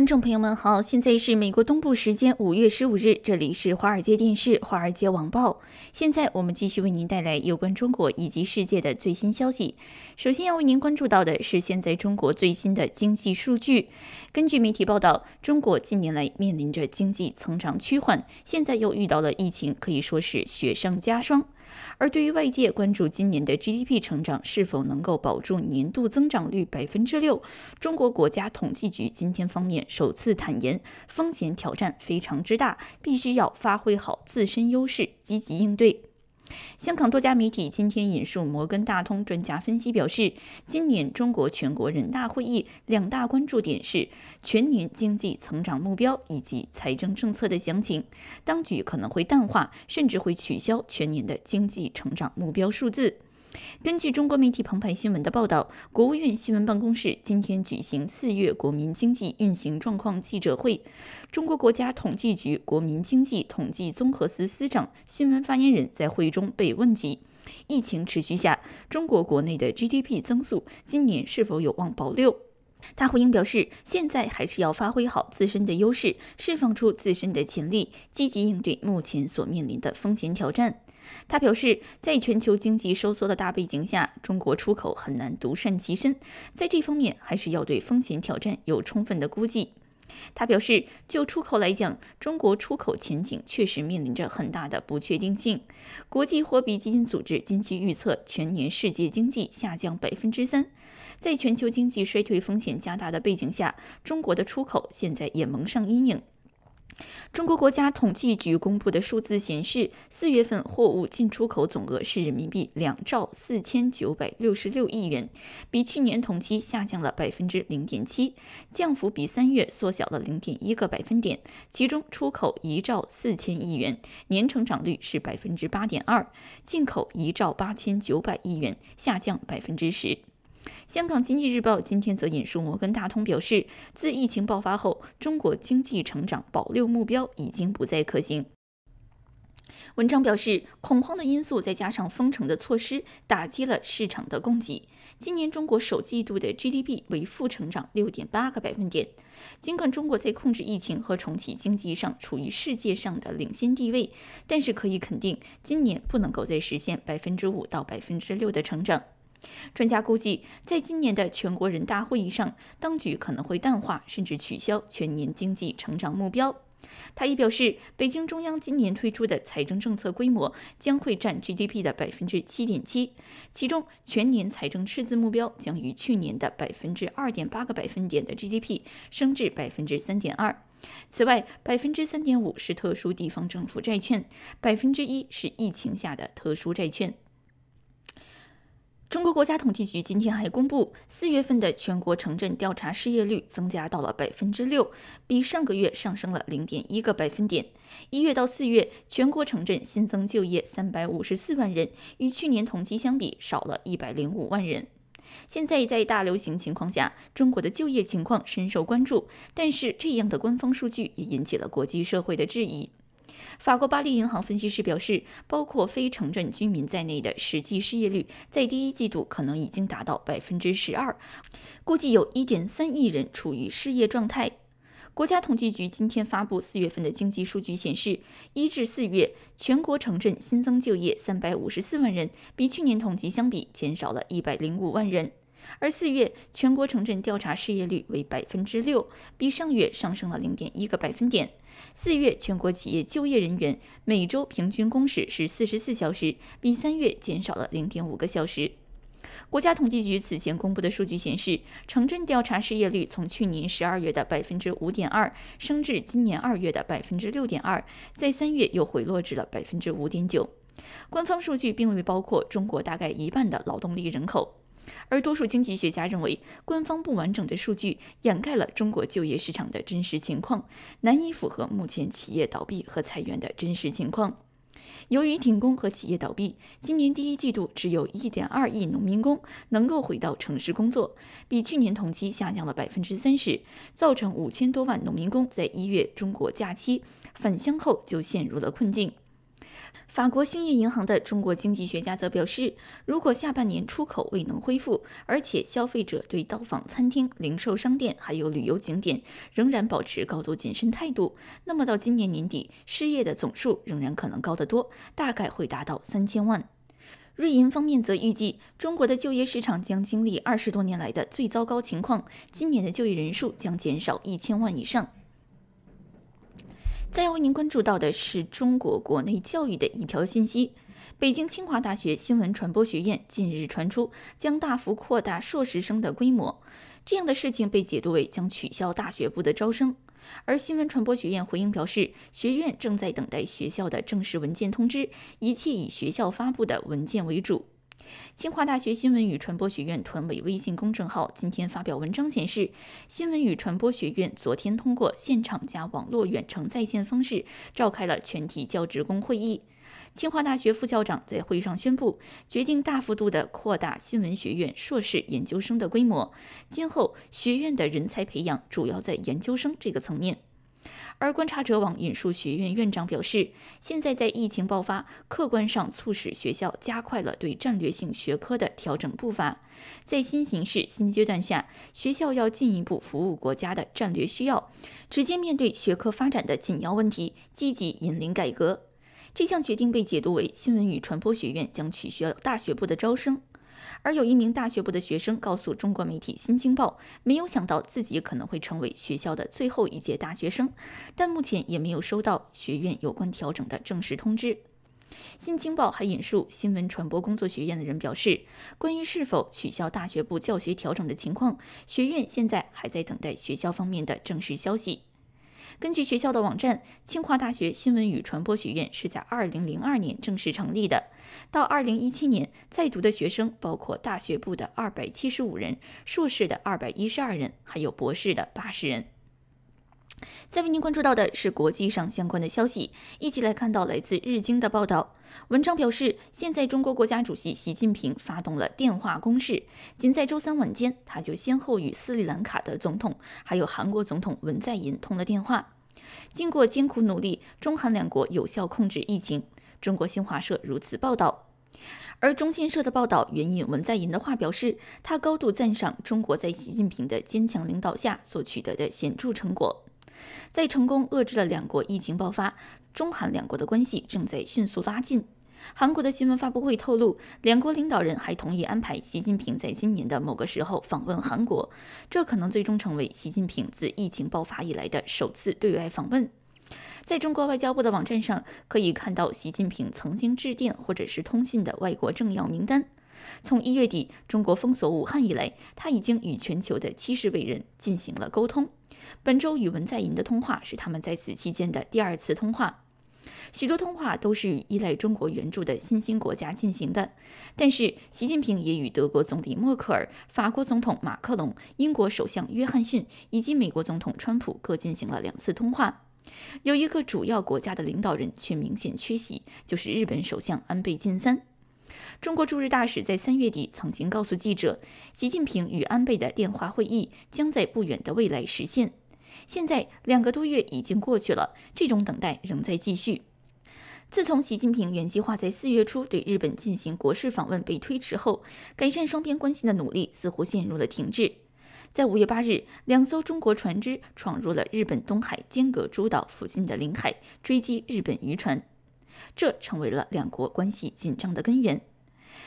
观众朋友们好，现在是美国东部时间五月十五日，这里是华尔街电视、华尔街网报。现在我们继续为您带来有关中国以及世界的最新消息。首先要为您关注到的是现在中国最新的经济数据。根据媒体报道，中国近年来面临着经济增长趋缓，现在又遇到了疫情，可以说是雪上加霜。而对于外界关注今年的 GDP 成长是否能够保住年度增长率百分之六，中国国家统计局今天方面首次坦言，风险挑战非常之大，必须要发挥好自身优势，积极应对。香港多家媒体今天引述摩根大通专家分析表示，今年中国全国人大会议两大关注点是全年经济增长目标以及财政政策的详情。当局可能会淡化，甚至会取消全年的经济增长目标数字。根据中国媒体澎湃新闻的报道，国务院新闻办公室今天举行四月国民经济运行状况记者会，中国国家统计局国民经济统计综合司司长新闻发言人，在会议中被问及，疫情持续下，中国国内的 GDP 增速今年是否有望保六？他回应表示，现在还是要发挥好自身的优势，释放出自身的潜力，积极应对目前所面临的风险挑战。他表示，在全球经济收缩的大背景下，中国出口很难独善其身，在这方面还是要对风险挑战有充分的估计。他表示，就出口来讲，中国出口前景确实面临着很大的不确定性。国际货币基金组织近期预测，全年世界经济下降百分之三。在全球经济衰退风险加大的背景下，中国的出口现在也蒙上阴影。中国国家统计局公布的数字显示，四月份货物进出口总额是人民币两兆四千九百六十六亿元，比去年同期下降了百分之零点七，降幅比三月缩小了零点一个百分点。其中，出口一兆四千亿元，年增长率是百分之八点二；进口一兆八千九百亿元，下降百分之十。香港经济日报今天则引述摩根大通表示，自疫情爆发后，中国经济成长保六目标已经不再可行。文章表示，恐慌的因素再加上封城的措施，打击了市场的供给。今年中国首季度的 GDP 为负成长六点八个百分点。尽管中国在控制疫情和重启经济上处于世界上的领先地位，但是可以肯定，今年不能够再实现百分之五到百分之六的成长。专家估计，在今年的全国人大会议上，当局可能会淡化甚至取消全年经济成长目标。他亦表示，北京中央今年推出的财政政策规模将会占 GDP 的百分之七点七，其中全年财政赤字目标将于去年的百分之二点八个百分点的 GDP 升至百分之三点二。此外，百分之三点五是特殊地方政府债券，百分之一是疫情下的特殊债券。中国国家统计局今天还公布，四月份的全国城镇调查失业率增加到了百分之六，比上个月上升了零点一个百分点。一月到四月，全国城镇新增就业三百五十四万人，与去年同期相比少了一百零五万人。现在在大流行情况下，中国的就业情况深受关注，但是这样的官方数据也引起了国际社会的质疑。法国巴黎银行分析师表示，包括非城镇居民在内的实际失业率在第一季度可能已经达到百分之十二，估计有1.3亿人处于失业状态。国家统计局今天发布四月份的经济数据显示，一至四月全国城镇新增就业354万人，比去年统计相比减少了一百零五万人。而四月全国城镇调查失业率为百分之六，比上月上升了零点一个百分点。四月全国企业就业人员每周平均工时是四十四小时，比三月减少了零点五个小时。国家统计局此前公布的数据显示，城镇调查失业率从去年十二月的百分之五点二升至今年二月的百分之六点二，在三月又回落至了百分之五点九。官方数据并未包括中国大概一半的劳动力人口。而多数经济学家认为，官方不完整的数据掩盖了中国就业市场的真实情况，难以符合目前企业倒闭和裁员的真实情况。由于停工和企业倒闭，今年第一季度只有一点二亿农民工能够回到城市工作，比去年同期下降了百分之三十，造成五千多万农民工在一月中国假期返乡后就陷入了困境。法国兴业银行的中国经济学家则表示，如果下半年出口未能恢复，而且消费者对到访餐厅、零售商店还有旅游景点仍然保持高度谨慎态度，那么到今年年底失业的总数仍然可能高得多，大概会达到三千万。瑞银方面则预计，中国的就业市场将经历二十多年来的最糟糕情况，今年的就业人数将减少一千万以上。再要为您关注到的是中国国内教育的一条信息：北京清华大学新闻传播学院近日传出将大幅扩大硕士生的规模，这样的事情被解读为将取消大学部的招生。而新闻传播学院回应表示，学院正在等待学校的正式文件通知，一切以学校发布的文件为主。清华大学新闻与传播学院团委微信公众号今天发表文章显示，新闻与传播学院昨天通过现场加网络远程在线方式召开了全体教职工会议。清华大学副校长在会上宣布，决定大幅度地扩大新闻学院硕士研究生的规模，今后学院的人才培养主要在研究生这个层面。而观察者网引述学院院长表示，现在在疫情爆发，客观上促使学校加快了对战略性学科的调整步伐。在新形势、新阶段下，学校要进一步服务国家的战略需要，直接面对学科发展的紧要问题，积极引领改革。这项决定被解读为新闻与传播学院将取消大学部的招生。而有一名大学部的学生告诉中国媒体《新京报》，没有想到自己可能会成为学校的最后一届大学生，但目前也没有收到学院有关调整的正式通知。《新京报》还引述新闻传播工作学院的人表示，关于是否取消大学部教学调整的情况，学院现在还在等待学校方面的正式消息。根据学校的网站，清华大学新闻与传播学院是在2002年正式成立的。到2017年，在读的学生包括大学部的275人、硕士的212人，还有博士的80人。在为您关注到的是国际上相关的消息，一起来看到来自日经的报道。文章表示，现在中国国家主席习近平发动了电话攻势，仅在周三晚间，他就先后与斯里兰卡的总统还有韩国总统文在寅通了电话。经过艰苦努力，中韩两国有效控制疫情。中国新华社如此报道。而中新社的报道援引文在寅的话表示，他高度赞赏中国在习近平的坚强领导下所取得的显著成果。在成功遏制了两国疫情爆发，中韩两国的关系正在迅速拉近。韩国的新闻发布会透露，两国领导人还同意安排习近平在今年的某个时候访问韩国，这可能最终成为习近平自疫情爆发以来的首次对外访问。在中国外交部的网站上，可以看到习近平曾经致电或者是通信的外国政要名单。从一月底中国封锁武汉以来，他已经与全球的七十位人进行了沟通。本周与文在寅的通话是他们在此期间的第二次通话。许多通话都是与依赖中国援助的新兴国家进行的，但是习近平也与德国总理默克尔、法国总统马克龙、英国首相约翰逊以及美国总统川普各进行了两次通话。有一个主要国家的领导人却明显缺席，就是日本首相安倍晋三。中国驻日大使在三月底曾经告诉记者，习近平与安倍的电话会议将在不远的未来实现。现在两个多月已经过去了，这种等待仍在继续。自从习近平原计划在四月初对日本进行国事访问被推迟后，改善双边关系的努力似乎陷入了停滞。在五月八日，两艘中国船只闯入了日本东海间隔诸岛附近的领海，追击日本渔船。这成为了两国关系紧张的根源。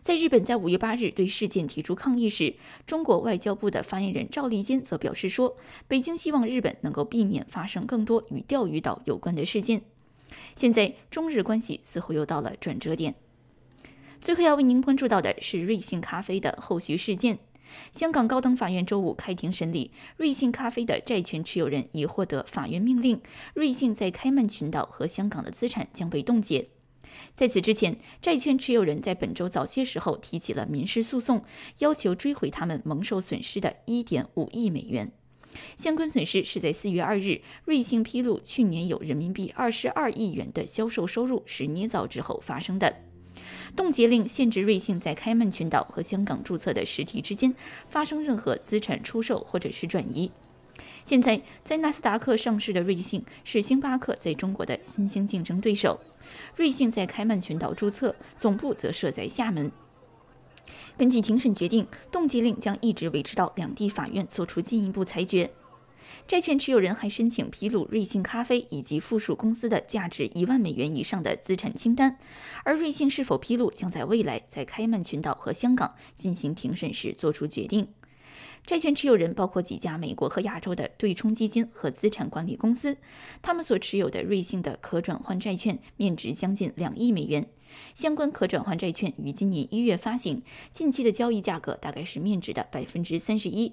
在日本在五月八日对事件提出抗议时，中国外交部的发言人赵立坚则表示说：“北京希望日本能够避免发生更多与钓鱼岛有关的事件。”现在中日关系似乎又到了转折点。最后要为您关注到的是瑞幸咖啡的后续事件。香港高等法院周五开庭审理。瑞幸咖啡的债权持有人已获得法院命令，瑞幸在开曼群岛和香港的资产将被冻结。在此之前，债券持有人在本周早些时候提起了民事诉讼，要求追回他们蒙受损失的1.5亿美元。相关损失是在四月二日，瑞幸披露去年有人民币二十二亿元的销售收入是捏造之后发生的。冻结令限制瑞幸在开曼群岛和香港注册的实体之间发生任何资产出售或者是转移。现在在纳斯达克上市的瑞幸是星巴克在中国的新兴竞争对手。瑞幸在开曼群岛注册，总部则设在厦门。根据庭审决定，冻结令将一直维持到两地法院作出进一步裁决。债券持有人还申请披露瑞幸咖啡以及附属公司的价值一万美元以上的资产清单，而瑞幸是否披露将在未来在开曼群岛和香港进行庭审时做出决定。债券持有人包括几家美国和亚洲的对冲基金和资产管理公司，他们所持有的瑞幸的可转换债券面值将近两亿美元。相关可转换债券于今年一月发行，近期的交易价格大概是面值的百分之三十一。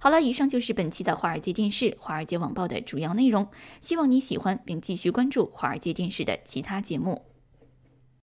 好了，以上就是本期的《华尔街电视》《华尔街网报》的主要内容，希望你喜欢，并继续关注《华尔街电视》的其他节目。